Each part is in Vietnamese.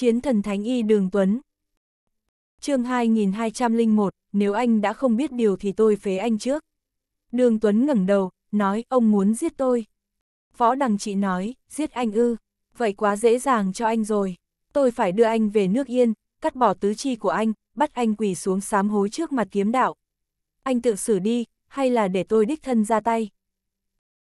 Chiến thần Thánh Y Đường Tuấn chương 2201, nếu anh đã không biết điều thì tôi phế anh trước. Đường Tuấn ngẩng đầu, nói ông muốn giết tôi. phó đằng chị nói, giết anh ư, vậy quá dễ dàng cho anh rồi. Tôi phải đưa anh về nước yên, cắt bỏ tứ chi của anh, bắt anh quỳ xuống sám hối trước mặt kiếm đạo. Anh tự xử đi, hay là để tôi đích thân ra tay.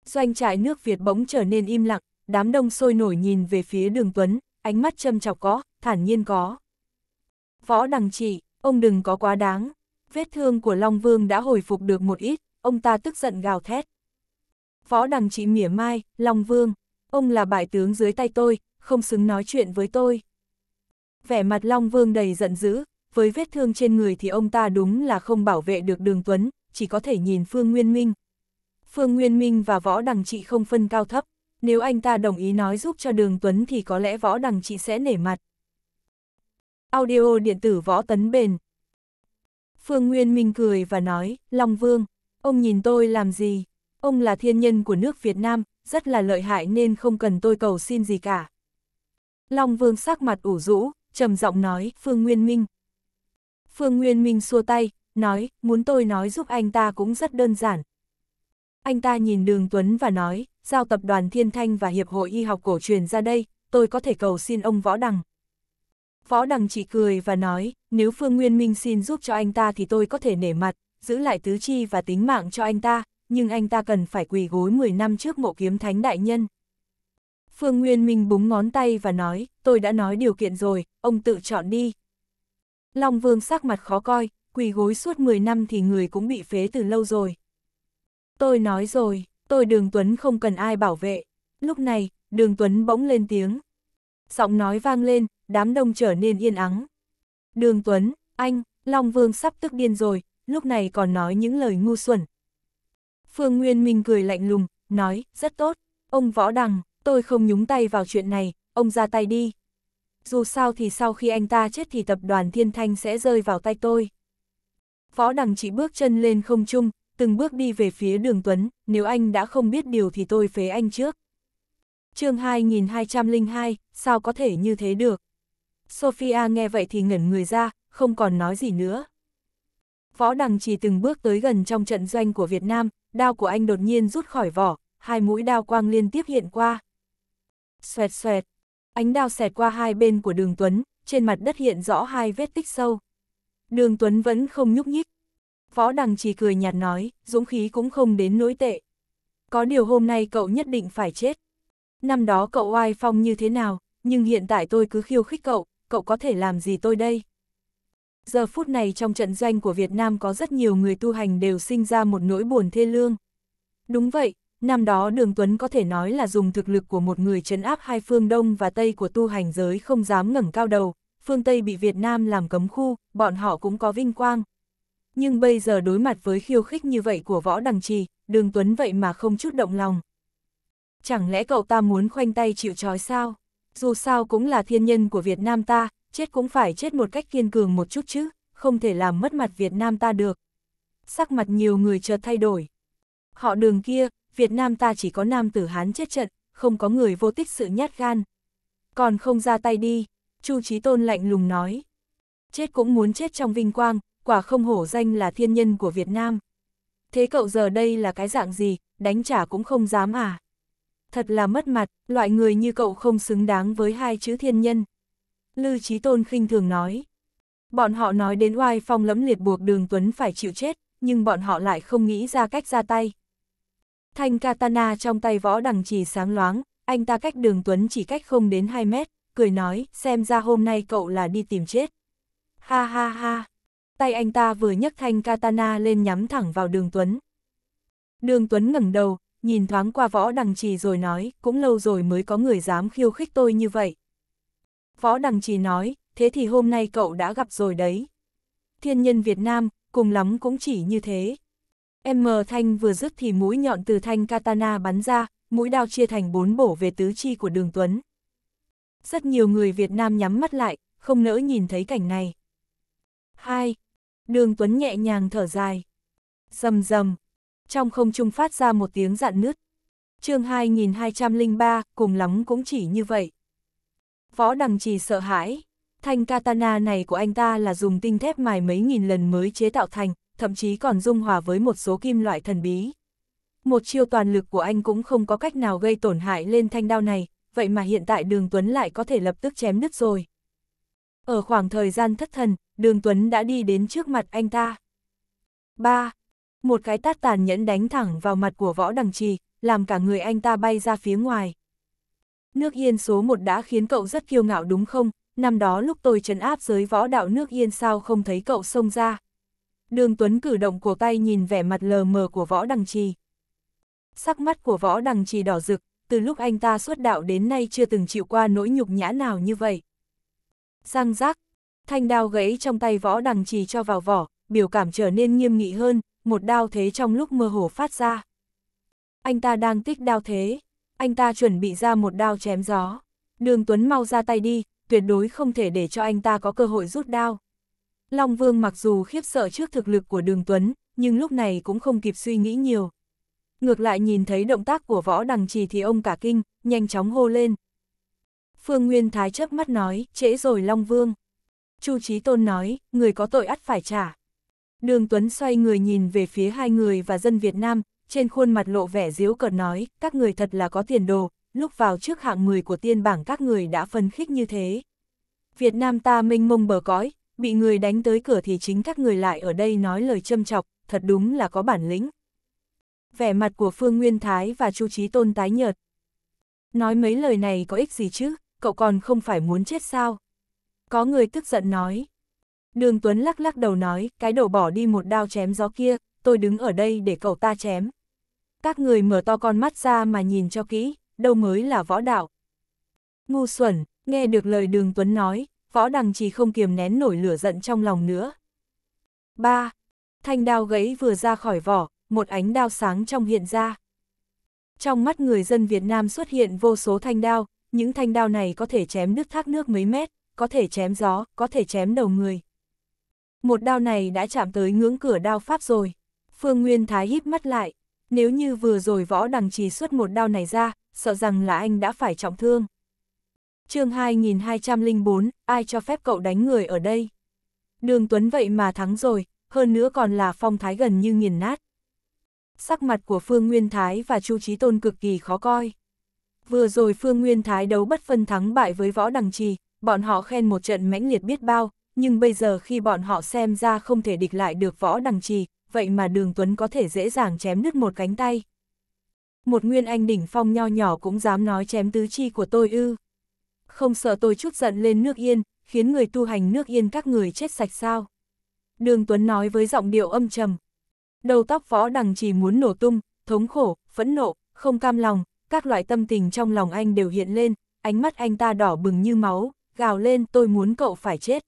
Doanh trại nước Việt bỗng trở nên im lặng, đám đông sôi nổi nhìn về phía đường Tuấn, ánh mắt châm chọc có, thản nhiên có. Võ đằng chỉ, ông đừng có quá đáng, vết thương của Long Vương đã hồi phục được một ít, ông ta tức giận gào thét. Võ đằng chỉ mỉa mai, Long Vương, ông là bại tướng dưới tay tôi, không xứng nói chuyện với tôi. Vẻ mặt Long Vương đầy giận dữ, với vết thương trên người thì ông ta đúng là không bảo vệ được đường Tuấn, chỉ có thể nhìn Phương Nguyên Minh. Phương Nguyên Minh và Võ Đằng Trị không phân cao thấp nếu anh ta đồng ý nói giúp cho Đường Tuấn thì có lẽ võ đằng chị sẽ nể mặt. Audio điện tử võ tấn bền. Phương Nguyên Minh cười và nói, Long Vương, ông nhìn tôi làm gì? Ông là thiên nhân của nước Việt Nam, rất là lợi hại nên không cần tôi cầu xin gì cả. Long Vương sắc mặt ủ rũ, trầm giọng nói, Phương Nguyên Minh. Phương Nguyên Minh xua tay, nói, muốn tôi nói giúp anh ta cũng rất đơn giản. Anh ta nhìn Đường Tuấn và nói, giao tập đoàn Thiên Thanh và Hiệp hội Y học cổ truyền ra đây, tôi có thể cầu xin ông Võ Đằng. Võ Đằng chỉ cười và nói, nếu Phương Nguyên Minh xin giúp cho anh ta thì tôi có thể nể mặt, giữ lại tứ chi và tính mạng cho anh ta, nhưng anh ta cần phải quỳ gối 10 năm trước mộ kiếm thánh đại nhân. Phương Nguyên Minh búng ngón tay và nói, tôi đã nói điều kiện rồi, ông tự chọn đi. Long Vương sắc mặt khó coi, quỳ gối suốt 10 năm thì người cũng bị phế từ lâu rồi. Tôi nói rồi, tôi Đường Tuấn không cần ai bảo vệ. Lúc này, Đường Tuấn bỗng lên tiếng. Giọng nói vang lên, đám đông trở nên yên ắng. Đường Tuấn, anh, Long Vương sắp tức điên rồi, lúc này còn nói những lời ngu xuẩn. Phương Nguyên Minh cười lạnh lùng, nói, rất tốt, ông Võ Đằng, tôi không nhúng tay vào chuyện này, ông ra tay đi. Dù sao thì sau khi anh ta chết thì tập đoàn Thiên Thanh sẽ rơi vào tay tôi. Võ Đằng chỉ bước chân lên không trung, từng bước đi về phía đường Tuấn, nếu anh đã không biết điều thì tôi phế anh trước. chương 2202, sao có thể như thế được? Sophia nghe vậy thì ngẩn người ra, không còn nói gì nữa. Võ Đằng chỉ từng bước tới gần trong trận doanh của Việt Nam, đao của anh đột nhiên rút khỏi vỏ, hai mũi đao quang liên tiếp hiện qua. Xoẹt xoẹt, ánh đao xẹt qua hai bên của đường Tuấn, trên mặt đất hiện rõ hai vết tích sâu. Đường Tuấn vẫn không nhúc nhích, Võ Đằng chỉ cười nhạt nói, dũng khí cũng không đến nỗi tệ. Có điều hôm nay cậu nhất định phải chết. Năm đó cậu oai phong như thế nào, nhưng hiện tại tôi cứ khiêu khích cậu, cậu có thể làm gì tôi đây? Giờ phút này trong trận doanh của Việt Nam có rất nhiều người tu hành đều sinh ra một nỗi buồn thê lương. Đúng vậy, năm đó Đường Tuấn có thể nói là dùng thực lực của một người chấn áp hai phương Đông và Tây của tu hành giới không dám ngẩng cao đầu, phương Tây bị Việt Nam làm cấm khu, bọn họ cũng có vinh quang nhưng bây giờ đối mặt với khiêu khích như vậy của võ đằng trì, đường Tuấn vậy mà không chút động lòng. Chẳng lẽ cậu ta muốn khoanh tay chịu trói sao? Dù sao cũng là thiên nhân của Việt Nam ta, chết cũng phải chết một cách kiên cường một chút chứ, không thể làm mất mặt Việt Nam ta được. Sắc mặt nhiều người chợt thay đổi. Họ đường kia, Việt Nam ta chỉ có nam tử Hán chết trận, không có người vô tích sự nhát gan. Còn không ra tay đi, Chu Chí Tôn lạnh lùng nói. Chết cũng muốn chết trong vinh quang, quả không hổ danh là thiên nhân của Việt Nam. Thế cậu giờ đây là cái dạng gì, đánh trả cũng không dám à? Thật là mất mặt, loại người như cậu không xứng đáng với hai chữ thiên nhân. Lư Trí Tôn khinh thường nói. Bọn họ nói đến oai phong lẫm liệt buộc đường Tuấn phải chịu chết, nhưng bọn họ lại không nghĩ ra cách ra tay. Thanh katana trong tay võ đằng chỉ sáng loáng, anh ta cách đường Tuấn chỉ cách không đến 2 mét, cười nói, xem ra hôm nay cậu là đi tìm chết. Ha ha ha, tay anh ta vừa nhấc thanh katana lên nhắm thẳng vào đường Tuấn. Đường Tuấn ngẩng đầu, nhìn thoáng qua võ đằng trì rồi nói, cũng lâu rồi mới có người dám khiêu khích tôi như vậy. Võ đằng trì nói, thế thì hôm nay cậu đã gặp rồi đấy. Thiên nhân Việt Nam, cùng lắm cũng chỉ như thế. M Thanh vừa dứt thì mũi nhọn từ thanh katana bắn ra, mũi đao chia thành bốn bổ về tứ chi của đường Tuấn. Rất nhiều người Việt Nam nhắm mắt lại, không nỡ nhìn thấy cảnh này. 2. Đường Tuấn nhẹ nhàng thở dài. Rầm rầm. Trong không trung phát ra một tiếng dạn nứt. chương 2203, cùng lắm cũng chỉ như vậy. Võ Đằng Trì sợ hãi. Thanh katana này của anh ta là dùng tinh thép mài mấy nghìn lần mới chế tạo thành, thậm chí còn dung hòa với một số kim loại thần bí. Một chiêu toàn lực của anh cũng không có cách nào gây tổn hại lên thanh đao này, vậy mà hiện tại đường Tuấn lại có thể lập tức chém đứt rồi. Ở khoảng thời gian thất thần, đường Tuấn đã đi đến trước mặt anh ta. ba Một cái tát tàn nhẫn đánh thẳng vào mặt của võ đằng trì, làm cả người anh ta bay ra phía ngoài. Nước yên số một đã khiến cậu rất kiêu ngạo đúng không? Năm đó lúc tôi trấn áp giới võ đạo nước yên sao không thấy cậu xông ra. Đường Tuấn cử động của tay nhìn vẻ mặt lờ mờ của võ đằng trì. Sắc mắt của võ đằng trì đỏ rực, từ lúc anh ta xuất đạo đến nay chưa từng chịu qua nỗi nhục nhã nào như vậy. Răng rác, Thanh đao gãy trong tay võ đằng trì cho vào vỏ, biểu cảm trở nên nghiêm nghị hơn, một đao thế trong lúc mơ hồ phát ra. Anh ta đang tích đao thế, anh ta chuẩn bị ra một đao chém gió. Đường Tuấn mau ra tay đi, tuyệt đối không thể để cho anh ta có cơ hội rút đao. Long Vương mặc dù khiếp sợ trước thực lực của Đường Tuấn, nhưng lúc này cũng không kịp suy nghĩ nhiều. Ngược lại nhìn thấy động tác của võ đằng trì thì ông cả kinh, nhanh chóng hô lên. Phương Nguyên Thái chớp mắt nói, trễ rồi Long Vương. Chu Chí Tôn nói, người có tội ắt phải trả. Đường Tuấn xoay người nhìn về phía hai người và dân Việt Nam, trên khuôn mặt lộ vẻ diếu cợt nói, các người thật là có tiền đồ, lúc vào trước hạng 10 của tiên bảng các người đã phân khích như thế. Việt Nam ta mênh mông bờ cõi, bị người đánh tới cửa thì chính các người lại ở đây nói lời châm chọc, thật đúng là có bản lĩnh. Vẻ mặt của Phương Nguyên Thái và Chu Chí Tôn tái nhợt. Nói mấy lời này có ích gì chứ, cậu còn không phải muốn chết sao? Có người tức giận nói. Đường Tuấn lắc lắc đầu nói, cái đầu bỏ đi một đao chém gió kia, tôi đứng ở đây để cậu ta chém. Các người mở to con mắt ra mà nhìn cho kỹ, đâu mới là võ đạo. Ngu xuẩn, nghe được lời đường Tuấn nói, võ đằng chỉ không kiềm nén nổi lửa giận trong lòng nữa. 3. Thanh đao gãy vừa ra khỏi vỏ, một ánh đao sáng trong hiện ra. Trong mắt người dân Việt Nam xuất hiện vô số thanh đao, những thanh đao này có thể chém đứt thác nước mấy mét, có thể chém gió, có thể chém đầu người. Một đao này đã chạm tới ngưỡng cửa đao pháp rồi. Phương Nguyên Thái híp mắt lại, nếu như vừa rồi võ đằng trì xuất một đao này ra, sợ rằng là anh đã phải trọng thương. chương 2204, ai cho phép cậu đánh người ở đây? Đường Tuấn vậy mà thắng rồi, hơn nữa còn là phong thái gần như nghiền nát. Sắc mặt của Phương Nguyên Thái và Chu Trí Tôn cực kỳ khó coi. Vừa rồi Phương Nguyên Thái đấu bất phân thắng bại với võ đằng trì, bọn họ khen một trận mãnh liệt biết bao, nhưng bây giờ khi bọn họ xem ra không thể địch lại được võ đằng trì, vậy mà đường Tuấn có thể dễ dàng chém đứt một cánh tay. Một nguyên anh đỉnh phong nho nhỏ cũng dám nói chém tứ chi của tôi ư. Không sợ tôi chút giận lên nước yên, khiến người tu hành nước yên các người chết sạch sao. Đường Tuấn nói với giọng điệu âm trầm. Đầu tóc võ đằng trì muốn nổ tung, thống khổ, phẫn nộ, không cam lòng, các loại tâm tình trong lòng anh đều hiện lên, ánh mắt anh ta đỏ bừng như máu, gào lên tôi muốn cậu phải chết.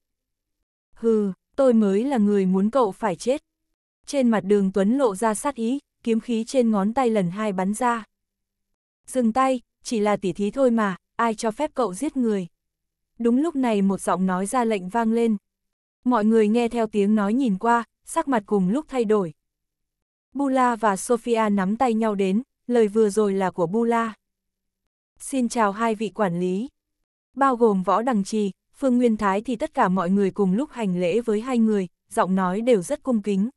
Hừ, tôi mới là người muốn cậu phải chết. Trên mặt đường Tuấn lộ ra sát ý, kiếm khí trên ngón tay lần hai bắn ra. Dừng tay, chỉ là tỉ thí thôi mà, ai cho phép cậu giết người. Đúng lúc này một giọng nói ra lệnh vang lên. Mọi người nghe theo tiếng nói nhìn qua, sắc mặt cùng lúc thay đổi. Bula và Sophia nắm tay nhau đến, lời vừa rồi là của Bula. Xin chào hai vị quản lý, bao gồm võ đằng trì, Phương Nguyên Thái thì tất cả mọi người cùng lúc hành lễ với hai người, giọng nói đều rất cung kính.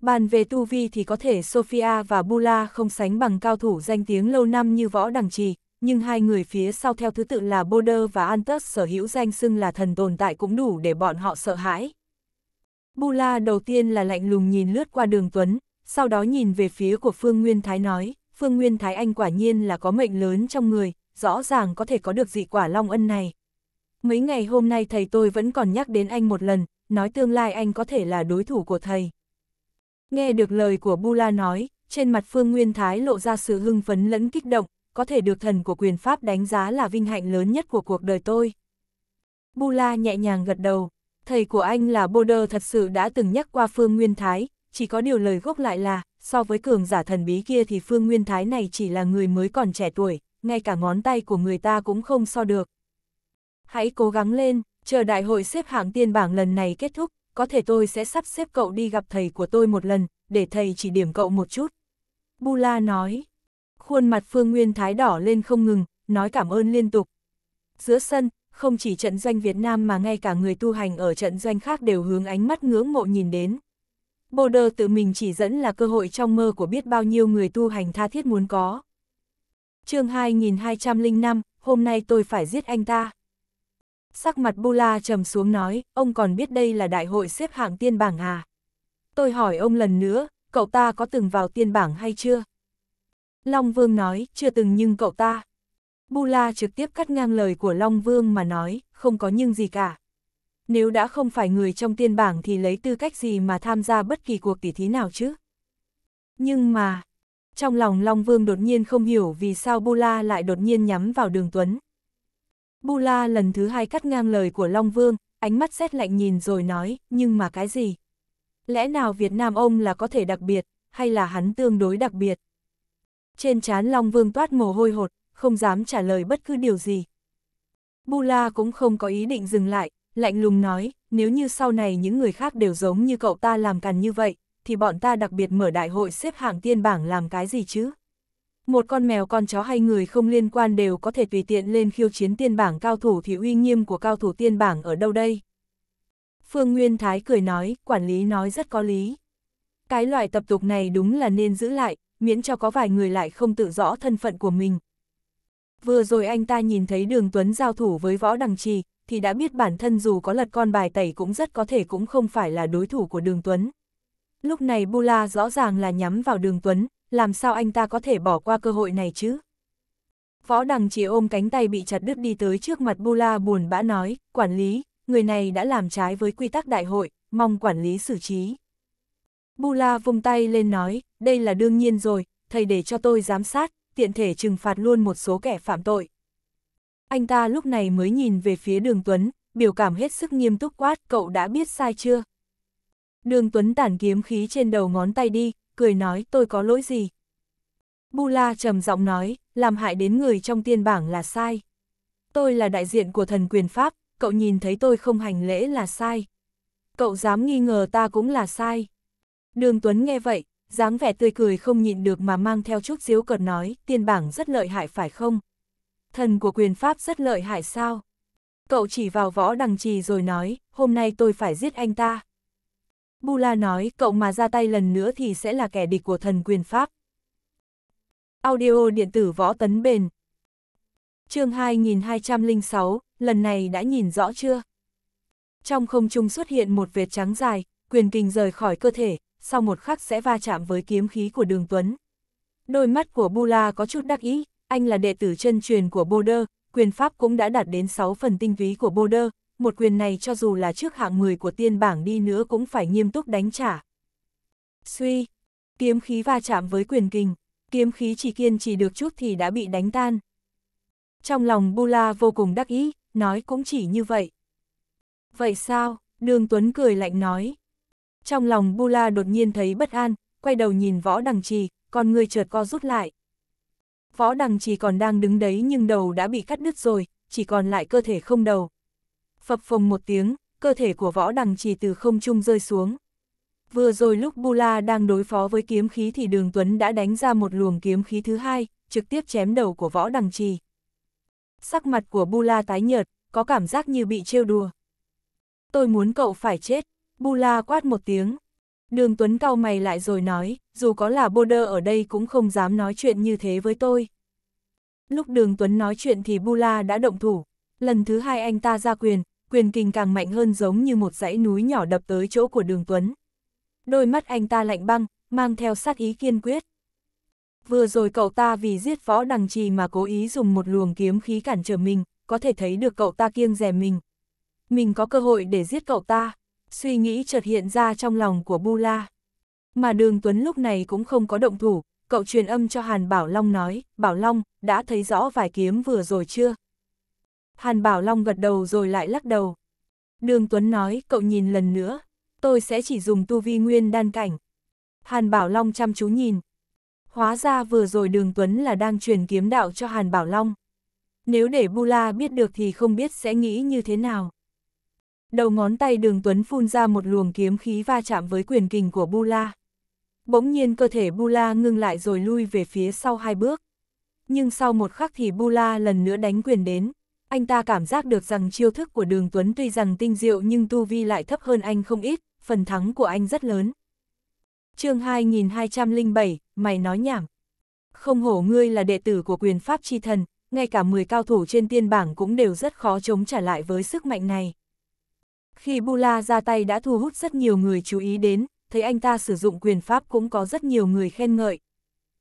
Bàn về tu vi thì có thể Sophia và Bula không sánh bằng cao thủ danh tiếng lâu năm như võ đằng trì, nhưng hai người phía sau theo thứ tự là Boulder và Antus sở hữu danh xưng là thần tồn tại cũng đủ để bọn họ sợ hãi. Bula đầu tiên là lạnh lùng nhìn lướt qua đường Tuấn, sau đó nhìn về phía của Phương Nguyên Thái nói, Phương Nguyên Thái Anh quả nhiên là có mệnh lớn trong người, rõ ràng có thể có được dị quả long ân này. Mấy ngày hôm nay thầy tôi vẫn còn nhắc đến anh một lần, nói tương lai anh có thể là đối thủ của thầy. Nghe được lời của Bula nói, trên mặt Phương Nguyên Thái lộ ra sự hưng phấn lẫn kích động, có thể được thần của quyền pháp đánh giá là vinh hạnh lớn nhất của cuộc đời tôi. Bula nhẹ nhàng gật đầu, thầy của anh là Boulder thật sự đã từng nhắc qua Phương Nguyên Thái, chỉ có điều lời gốc lại là, so với cường giả thần bí kia thì Phương Nguyên Thái này chỉ là người mới còn trẻ tuổi, ngay cả ngón tay của người ta cũng không so được. Hãy cố gắng lên, chờ đại hội xếp hạng tiên bảng lần này kết thúc, có thể tôi sẽ sắp xếp cậu đi gặp thầy của tôi một lần, để thầy chỉ điểm cậu một chút. Bula nói, khuôn mặt Phương Nguyên Thái đỏ lên không ngừng, nói cảm ơn liên tục. Giữa sân, không chỉ trận doanh Việt Nam mà ngay cả người tu hành ở trận doanh khác đều hướng ánh mắt ngưỡng mộ nhìn đến. Bồ Đờ tự mình chỉ dẫn là cơ hội trong mơ của biết bao nhiêu người tu hành tha thiết muốn có chương 2205, hôm nay tôi phải giết anh ta. Sắc mặt Bula trầm xuống nói, ông còn biết đây là đại hội xếp hạng tiên bảng à? Tôi hỏi ông lần nữa, cậu ta có từng vào tiên bảng hay chưa? Long Vương nói, chưa từng nhưng cậu ta. Bula trực tiếp cắt ngang lời của Long Vương mà nói, không có nhưng gì cả. Nếu đã không phải người trong tiên bảng thì lấy tư cách gì mà tham gia bất kỳ cuộc tỉ thí nào chứ? Nhưng mà, trong lòng Long Vương đột nhiên không hiểu vì sao Bula lại đột nhiên nhắm vào đường Tuấn. Bula lần thứ hai cắt ngang lời của Long Vương, ánh mắt xét lạnh nhìn rồi nói, nhưng mà cái gì? Lẽ nào Việt Nam ông là có thể đặc biệt, hay là hắn tương đối đặc biệt? Trên trán Long Vương toát mồ hôi hột, không dám trả lời bất cứ điều gì. Bula cũng không có ý định dừng lại, lạnh lùng nói, nếu như sau này những người khác đều giống như cậu ta làm càn như vậy, thì bọn ta đặc biệt mở đại hội xếp hạng tiên bảng làm cái gì chứ? Một con mèo con chó hay người không liên quan đều có thể tùy tiện lên khiêu chiến tiên bảng cao thủ thì uy nghiêm của cao thủ tiên bảng ở đâu đây? Phương Nguyên Thái cười nói, quản lý nói rất có lý. Cái loại tập tục này đúng là nên giữ lại, miễn cho có vài người lại không tự rõ thân phận của mình. Vừa rồi anh ta nhìn thấy đường Tuấn giao thủ với võ đằng trì, thì đã biết bản thân dù có lật con bài tẩy cũng rất có thể cũng không phải là đối thủ của đường Tuấn. Lúc này Bula rõ ràng là nhắm vào đường Tuấn, làm sao anh ta có thể bỏ qua cơ hội này chứ? Võ Đằng chỉ ôm cánh tay bị chặt đứt đi tới trước mặt Bula buồn bã nói, quản lý, người này đã làm trái với quy tắc đại hội, mong quản lý xử trí. Bula vung tay lên nói, đây là đương nhiên rồi, thầy để cho tôi giám sát, tiện thể trừng phạt luôn một số kẻ phạm tội. Anh ta lúc này mới nhìn về phía đường Tuấn, biểu cảm hết sức nghiêm túc quát, cậu đã biết sai chưa? đường Tuấn tản kiếm khí trên đầu ngón tay đi, cười nói tôi có lỗi gì. Bula trầm giọng nói, làm hại đến người trong tiên bảng là sai. Tôi là đại diện của thần quyền Pháp, cậu nhìn thấy tôi không hành lễ là sai. Cậu dám nghi ngờ ta cũng là sai. Đường Tuấn nghe vậy, dáng vẻ tươi cười không nhịn được mà mang theo chút xíu cợt nói, tiên bảng rất lợi hại phải không? Thần của quyền Pháp rất lợi hại sao? Cậu chỉ vào võ đằng trì rồi nói, hôm nay tôi phải giết anh ta. Bula nói, cậu mà ra tay lần nữa thì sẽ là kẻ địch của thần quyền Pháp. Audio điện tử võ tấn bền. chương 2206, lần này đã nhìn rõ chưa? Trong không trung xuất hiện một vệt trắng dài, quyền kinh rời khỏi cơ thể, sau một khắc sẽ va chạm với kiếm khí của đường Tuấn. Đôi mắt của Bula có chút đắc ý, anh là đệ tử chân truyền của Boulder, quyền pháp cũng đã đạt đến 6 phần tinh túy của Boulder, một quyền này cho dù là trước hạng 10 của tiên bảng đi nữa cũng phải nghiêm túc đánh trả. Suy, kiếm khí va chạm với quyền kình, kiếm khí chỉ kiên chỉ được chút thì đã bị đánh tan. Trong lòng Bula vô cùng đắc ý, nói cũng chỉ như vậy. Vậy sao, Đường Tuấn cười lạnh nói. Trong lòng Bula đột nhiên thấy bất an, quay đầu nhìn võ đằng trì, con người chợt co rút lại. Võ đằng trì còn đang đứng đấy nhưng đầu đã bị cắt đứt rồi, chỉ còn lại cơ thể không đầu, phập phồng một tiếng, cơ thể của võ đằng chỉ từ không trung rơi xuống. Vừa rồi lúc Bula đang đối phó với kiếm khí thì đường Tuấn đã đánh ra một luồng kiếm khí thứ hai, trực tiếp chém đầu của võ đằng trì. Sắc mặt của Bula tái nhợt, có cảm giác như bị trêu đùa. Tôi muốn cậu phải chết, Bula quát một tiếng. Đường Tuấn cau mày lại rồi nói, dù có là bô ở đây cũng không dám nói chuyện như thế với tôi. Lúc đường Tuấn nói chuyện thì Bula đã động thủ, lần thứ hai anh ta ra quyền, quyền kình càng mạnh hơn giống như một dãy núi nhỏ đập tới chỗ của đường Tuấn. Đôi mắt anh ta lạnh băng, mang theo sát ý kiên quyết. Vừa rồi cậu ta vì giết võ đằng trì mà cố ý dùng một luồng kiếm khí cản trở mình, có thể thấy được cậu ta kiêng rẻ mình. Mình có cơ hội để giết cậu ta, suy nghĩ chợt hiện ra trong lòng của Bu La. Mà đường Tuấn lúc này cũng không có động thủ, cậu truyền âm cho Hàn Bảo Long nói, Bảo Long, đã thấy rõ vài kiếm vừa rồi chưa? Hàn Bảo Long gật đầu rồi lại lắc đầu. Đường Tuấn nói, cậu nhìn lần nữa, tôi sẽ chỉ dùng tu vi nguyên đan cảnh. Hàn Bảo Long chăm chú nhìn. Hóa ra vừa rồi Đường Tuấn là đang truyền kiếm đạo cho Hàn Bảo Long. Nếu để Bula biết được thì không biết sẽ nghĩ như thế nào. Đầu ngón tay Đường Tuấn phun ra một luồng kiếm khí va chạm với quyền kình của Bula. Bỗng nhiên cơ thể Bula ngưng lại rồi lui về phía sau hai bước. Nhưng sau một khắc thì Bula lần nữa đánh quyền đến anh ta cảm giác được rằng chiêu thức của đường Tuấn tuy rằng tinh diệu nhưng tu vi lại thấp hơn anh không ít, phần thắng của anh rất lớn. chương 2207, mày nói nhảm. Không hổ ngươi là đệ tử của quyền pháp chi thần, ngay cả 10 cao thủ trên tiên bảng cũng đều rất khó chống trả lại với sức mạnh này. Khi Bula ra tay đã thu hút rất nhiều người chú ý đến, thấy anh ta sử dụng quyền pháp cũng có rất nhiều người khen ngợi.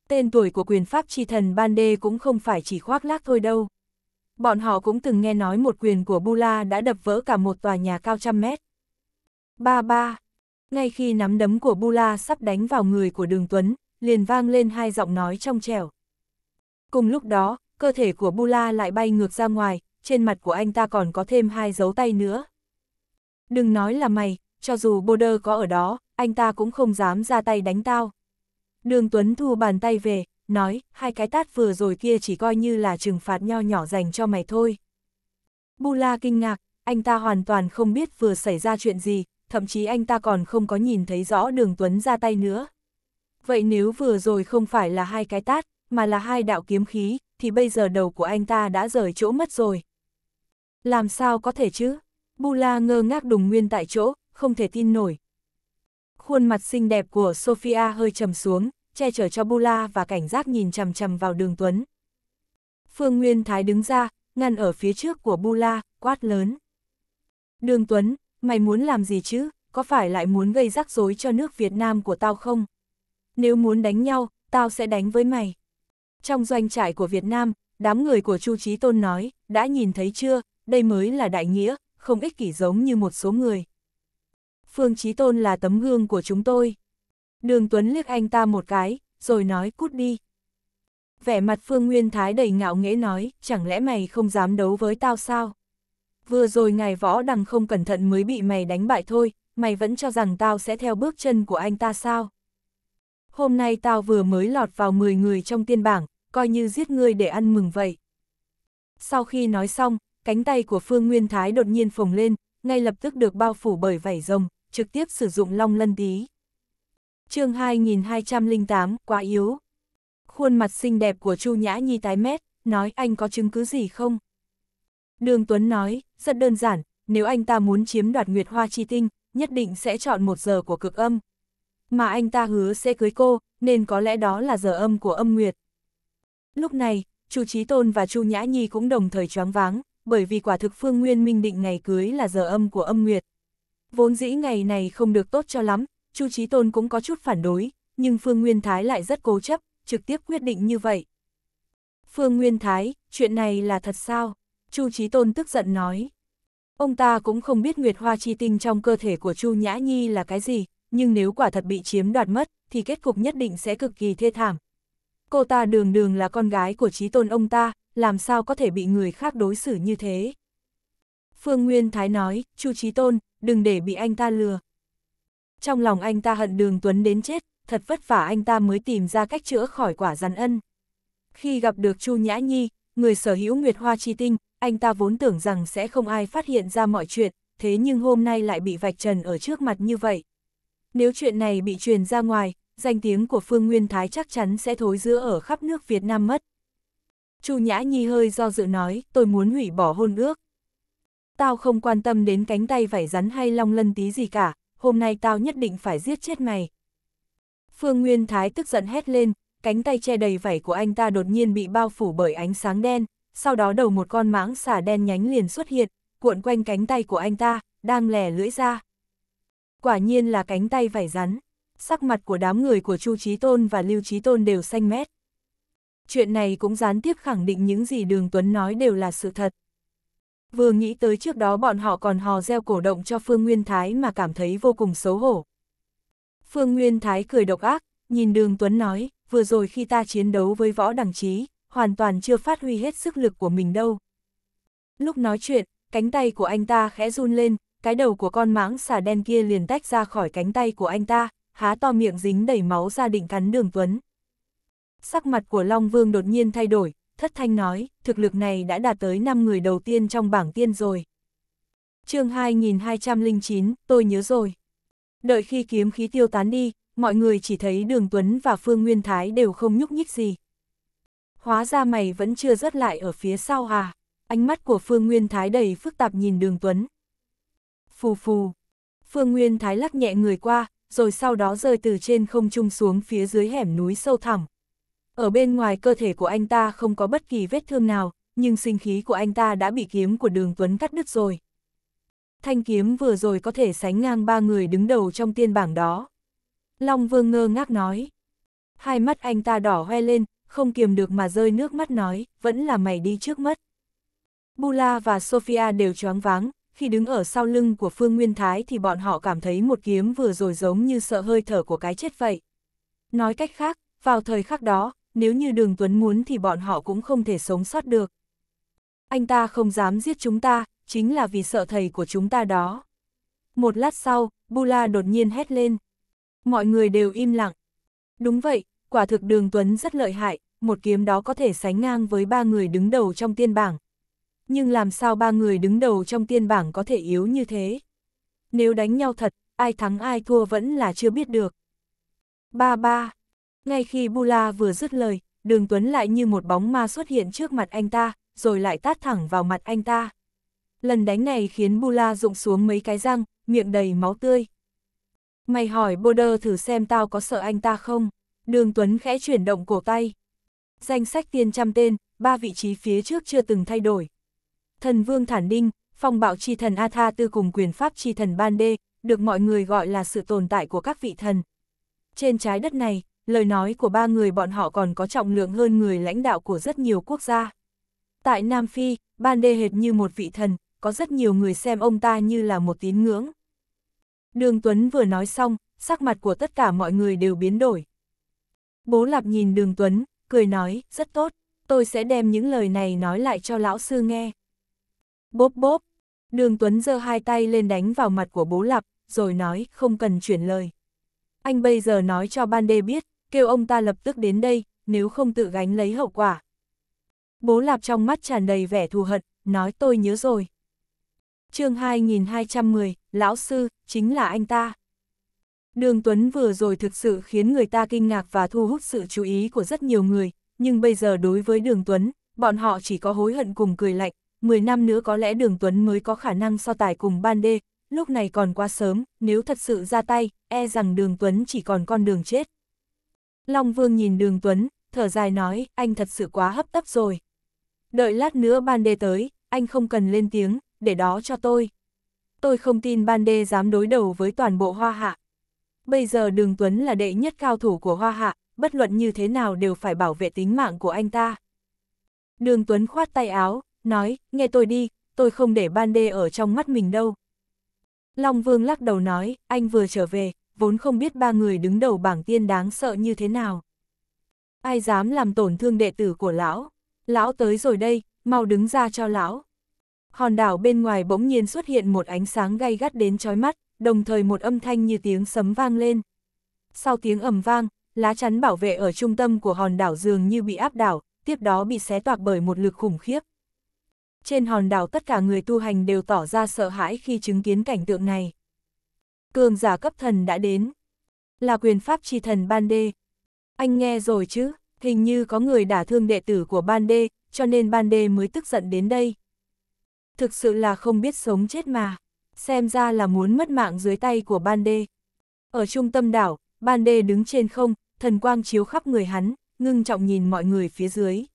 Tên tuổi của quyền pháp chi thần ban đê cũng không phải chỉ khoác lác thôi đâu. Bọn họ cũng từng nghe nói một quyền của Bula đã đập vỡ cả một tòa nhà cao trăm mét. Ba ba. Ngay khi nắm đấm của Bula sắp đánh vào người của Đường Tuấn, liền vang lên hai giọng nói trong trẻo. Cùng lúc đó, cơ thể của Bula lại bay ngược ra ngoài, trên mặt của anh ta còn có thêm hai dấu tay nữa. Đừng nói là mày, cho dù Boulder có ở đó, anh ta cũng không dám ra tay đánh tao. Đường Tuấn thu bàn tay về, nói, hai cái tát vừa rồi kia chỉ coi như là trừng phạt nho nhỏ dành cho mày thôi. Bula kinh ngạc, anh ta hoàn toàn không biết vừa xảy ra chuyện gì, thậm chí anh ta còn không có nhìn thấy rõ đường Tuấn ra tay nữa. Vậy nếu vừa rồi không phải là hai cái tát, mà là hai đạo kiếm khí, thì bây giờ đầu của anh ta đã rời chỗ mất rồi. Làm sao có thể chứ? Bula ngơ ngác đùng nguyên tại chỗ, không thể tin nổi. Khuôn mặt xinh đẹp của Sophia hơi trầm xuống, che chở cho Bula và cảnh giác nhìn chầm chầm vào đường Tuấn. Phương Nguyên Thái đứng ra, ngăn ở phía trước của Bula, quát lớn. Đường Tuấn, mày muốn làm gì chứ, có phải lại muốn gây rắc rối cho nước Việt Nam của tao không? Nếu muốn đánh nhau, tao sẽ đánh với mày. Trong doanh trại của Việt Nam, đám người của Chu Chí Tôn nói, đã nhìn thấy chưa, đây mới là đại nghĩa, không ích kỷ giống như một số người. Phương Chí Tôn là tấm gương của chúng tôi. Đường Tuấn liếc anh ta một cái, rồi nói cút đi. Vẻ mặt Phương Nguyên Thái đầy ngạo nghễ nói, chẳng lẽ mày không dám đấu với tao sao? Vừa rồi ngài võ đằng không cẩn thận mới bị mày đánh bại thôi, mày vẫn cho rằng tao sẽ theo bước chân của anh ta sao? Hôm nay tao vừa mới lọt vào 10 người trong tiên bảng, coi như giết ngươi để ăn mừng vậy. Sau khi nói xong, cánh tay của Phương Nguyên Thái đột nhiên phồng lên, ngay lập tức được bao phủ bởi vảy rồng, trực tiếp sử dụng long lân tí chương 2208, quá yếu. Khuôn mặt xinh đẹp của Chu Nhã Nhi tái mét, nói anh có chứng cứ gì không? Đường Tuấn nói, rất đơn giản, nếu anh ta muốn chiếm đoạt Nguyệt Hoa Chi Tinh, nhất định sẽ chọn một giờ của cực âm. Mà anh ta hứa sẽ cưới cô, nên có lẽ đó là giờ âm của âm Nguyệt. Lúc này, Chu Trí Tôn và Chu Nhã Nhi cũng đồng thời choáng váng, bởi vì quả thực Phương Nguyên Minh định ngày cưới là giờ âm của âm Nguyệt. Vốn dĩ ngày này không được tốt cho lắm, Chu Chí Tôn cũng có chút phản đối, nhưng Phương Nguyên Thái lại rất cố chấp, trực tiếp quyết định như vậy. Phương Nguyên Thái, chuyện này là thật sao? Chu Chí Tôn tức giận nói. Ông ta cũng không biết Nguyệt Hoa Chi Tinh trong cơ thể của Chu Nhã Nhi là cái gì, nhưng nếu quả thật bị chiếm đoạt mất, thì kết cục nhất định sẽ cực kỳ thê thảm. Cô ta đường đường là con gái của Chí Tôn ông ta, làm sao có thể bị người khác đối xử như thế? Phương Nguyên Thái nói, Chu Chí Tôn, đừng để bị anh ta lừa, trong lòng anh ta hận đường Tuấn đến chết, thật vất vả anh ta mới tìm ra cách chữa khỏi quả rắn ân. Khi gặp được Chu Nhã Nhi, người sở hữu Nguyệt Hoa Chi Tinh, anh ta vốn tưởng rằng sẽ không ai phát hiện ra mọi chuyện, thế nhưng hôm nay lại bị vạch trần ở trước mặt như vậy. Nếu chuyện này bị truyền ra ngoài, danh tiếng của Phương Nguyên Thái chắc chắn sẽ thối giữa ở khắp nước Việt Nam mất. Chu Nhã Nhi hơi do dự nói, tôi muốn hủy bỏ hôn ước. Tao không quan tâm đến cánh tay vải rắn hay long lân tí gì cả, hôm nay tao nhất định phải giết chết mày. Phương Nguyên Thái tức giận hét lên, cánh tay che đầy vảy của anh ta đột nhiên bị bao phủ bởi ánh sáng đen, sau đó đầu một con mãng xà đen nhánh liền xuất hiện, cuộn quanh cánh tay của anh ta, đang lè lưỡi ra. Quả nhiên là cánh tay vảy rắn, sắc mặt của đám người của Chu Trí Tôn và Lưu Trí Tôn đều xanh mét. Chuyện này cũng gián tiếp khẳng định những gì Đường Tuấn nói đều là sự thật vừa nghĩ tới trước đó bọn họ còn hò reo cổ động cho Phương Nguyên Thái mà cảm thấy vô cùng xấu hổ. Phương Nguyên Thái cười độc ác, nhìn Đường Tuấn nói, vừa rồi khi ta chiến đấu với võ đẳng trí, hoàn toàn chưa phát huy hết sức lực của mình đâu. Lúc nói chuyện, cánh tay của anh ta khẽ run lên, cái đầu của con mãng xà đen kia liền tách ra khỏi cánh tay của anh ta, há to miệng dính đầy máu ra định cắn Đường Tuấn. Sắc mặt của Long Vương đột nhiên thay đổi, thất thanh nói, thực lực này đã đạt tới 5 người đầu tiên trong bảng tiên rồi. chương 2209, tôi nhớ rồi. Đợi khi kiếm khí tiêu tán đi, mọi người chỉ thấy Đường Tuấn và Phương Nguyên Thái đều không nhúc nhích gì. Hóa ra mày vẫn chưa rớt lại ở phía sau à? Ánh mắt của Phương Nguyên Thái đầy phức tạp nhìn Đường Tuấn. Phù phù. Phương Nguyên Thái lắc nhẹ người qua, rồi sau đó rơi từ trên không trung xuống phía dưới hẻm núi sâu thẳm. Ở bên ngoài cơ thể của anh ta không có bất kỳ vết thương nào, nhưng sinh khí của anh ta đã bị kiếm của đường Tuấn cắt đứt rồi. Thanh kiếm vừa rồi có thể sánh ngang ba người đứng đầu trong tiên bảng đó. Long Vương ngơ ngác nói. Hai mắt anh ta đỏ hoe lên, không kiềm được mà rơi nước mắt nói, vẫn là mày đi trước mất. Bula và Sophia đều choáng váng, khi đứng ở sau lưng của Phương Nguyên Thái thì bọn họ cảm thấy một kiếm vừa rồi giống như sợ hơi thở của cái chết vậy. Nói cách khác, vào thời khắc đó, nếu như đường Tuấn muốn thì bọn họ cũng không thể sống sót được. Anh ta không dám giết chúng ta, chính là vì sợ thầy của chúng ta đó. Một lát sau, Bula đột nhiên hét lên. Mọi người đều im lặng. Đúng vậy, quả thực đường Tuấn rất lợi hại, một kiếm đó có thể sánh ngang với ba người đứng đầu trong tiên bảng. Nhưng làm sao ba người đứng đầu trong tiên bảng có thể yếu như thế? Nếu đánh nhau thật, ai thắng ai thua vẫn là chưa biết được. Ba ba. Ngay khi Bula vừa dứt lời, đường Tuấn lại như một bóng ma xuất hiện trước mặt anh ta, rồi lại tát thẳng vào mặt anh ta. Lần đánh này khiến Bula rụng xuống mấy cái răng, miệng đầy máu tươi. Mày hỏi Boulder thử xem tao có sợ anh ta không? Đường Tuấn khẽ chuyển động cổ tay. Danh sách tiên trăm tên, ba vị trí phía trước chưa từng thay đổi. Thần Vương Thản Đinh, phong bạo chi thần A Tha Tư cùng quyền pháp chi thần Ban Đê, được mọi người gọi là sự tồn tại của các vị thần. Trên trái đất này, lời nói của ba người bọn họ còn có trọng lượng hơn người lãnh đạo của rất nhiều quốc gia. Tại Nam Phi, Ban Đê hệt như một vị thần, có rất nhiều người xem ông ta như là một tín ngưỡng. Đường Tuấn vừa nói xong, sắc mặt của tất cả mọi người đều biến đổi. Bố Lạp nhìn Đường Tuấn, cười nói, rất tốt, tôi sẽ đem những lời này nói lại cho lão sư nghe. Bốp bốp, Đường Tuấn giơ hai tay lên đánh vào mặt của bố Lạp, rồi nói, không cần chuyển lời. Anh bây giờ nói cho Ban Đê biết, kêu ông ta lập tức đến đây, nếu không tự gánh lấy hậu quả. Bố Lạp trong mắt tràn đầy vẻ thù hận, nói tôi nhớ rồi. chương 2210, Lão Sư, chính là anh ta. Đường Tuấn vừa rồi thực sự khiến người ta kinh ngạc và thu hút sự chú ý của rất nhiều người, nhưng bây giờ đối với Đường Tuấn, bọn họ chỉ có hối hận cùng cười lạnh, 10 năm nữa có lẽ Đường Tuấn mới có khả năng so tài cùng Ban Đê, lúc này còn quá sớm, nếu thật sự ra tay, e rằng Đường Tuấn chỉ còn con đường chết. Long Vương nhìn đường Tuấn, thở dài nói, anh thật sự quá hấp tấp rồi. Đợi lát nữa ban đê tới, anh không cần lên tiếng, để đó cho tôi. Tôi không tin ban đê dám đối đầu với toàn bộ hoa hạ. Bây giờ đường Tuấn là đệ nhất cao thủ của hoa hạ, bất luận như thế nào đều phải bảo vệ tính mạng của anh ta. Đường Tuấn khoát tay áo, nói, nghe tôi đi, tôi không để ban đê ở trong mắt mình đâu. Long Vương lắc đầu nói, anh vừa trở về, vốn không biết ba người đứng đầu bảng tiên đáng sợ như thế nào. Ai dám làm tổn thương đệ tử của lão? Lão tới rồi đây, mau đứng ra cho lão. Hòn đảo bên ngoài bỗng nhiên xuất hiện một ánh sáng gay gắt đến chói mắt, đồng thời một âm thanh như tiếng sấm vang lên. Sau tiếng ầm vang, lá chắn bảo vệ ở trung tâm của hòn đảo dường như bị áp đảo, tiếp đó bị xé toạc bởi một lực khủng khiếp. Trên hòn đảo tất cả người tu hành đều tỏ ra sợ hãi khi chứng kiến cảnh tượng này cường giả cấp thần đã đến. Là quyền pháp chi thần Ban Đê. Anh nghe rồi chứ, hình như có người đả thương đệ tử của Ban Đê, cho nên Ban Đê mới tức giận đến đây. Thực sự là không biết sống chết mà, xem ra là muốn mất mạng dưới tay của Ban Đê. Ở trung tâm đảo, Ban Đê đứng trên không, thần quang chiếu khắp người hắn, ngưng trọng nhìn mọi người phía dưới.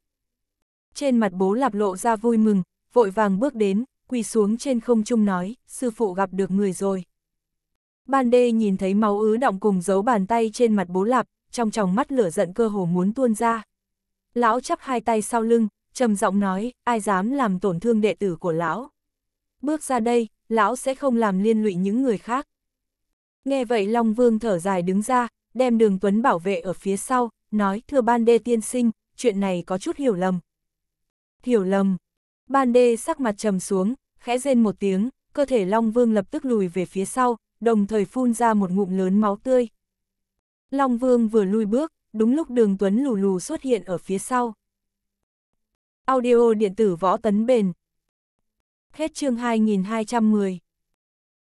Trên mặt bố lạp lộ ra vui mừng, vội vàng bước đến, quỳ xuống trên không trung nói, sư phụ gặp được người rồi. Ban đê nhìn thấy máu ứ động cùng dấu bàn tay trên mặt bố lạp, trong tròng mắt lửa giận cơ hồ muốn tuôn ra. Lão chắp hai tay sau lưng, trầm giọng nói, ai dám làm tổn thương đệ tử của lão. Bước ra đây, lão sẽ không làm liên lụy những người khác. Nghe vậy Long Vương thở dài đứng ra, đem đường Tuấn bảo vệ ở phía sau, nói thưa ban đê tiên sinh, chuyện này có chút hiểu lầm. Hiểu lầm. Ban đê sắc mặt trầm xuống, khẽ rên một tiếng, cơ thể Long Vương lập tức lùi về phía sau, đồng thời phun ra một ngụm lớn máu tươi. Long Vương vừa lui bước, đúng lúc đường Tuấn lù lù xuất hiện ở phía sau. Audio điện tử võ tấn bền. Hết chương 2210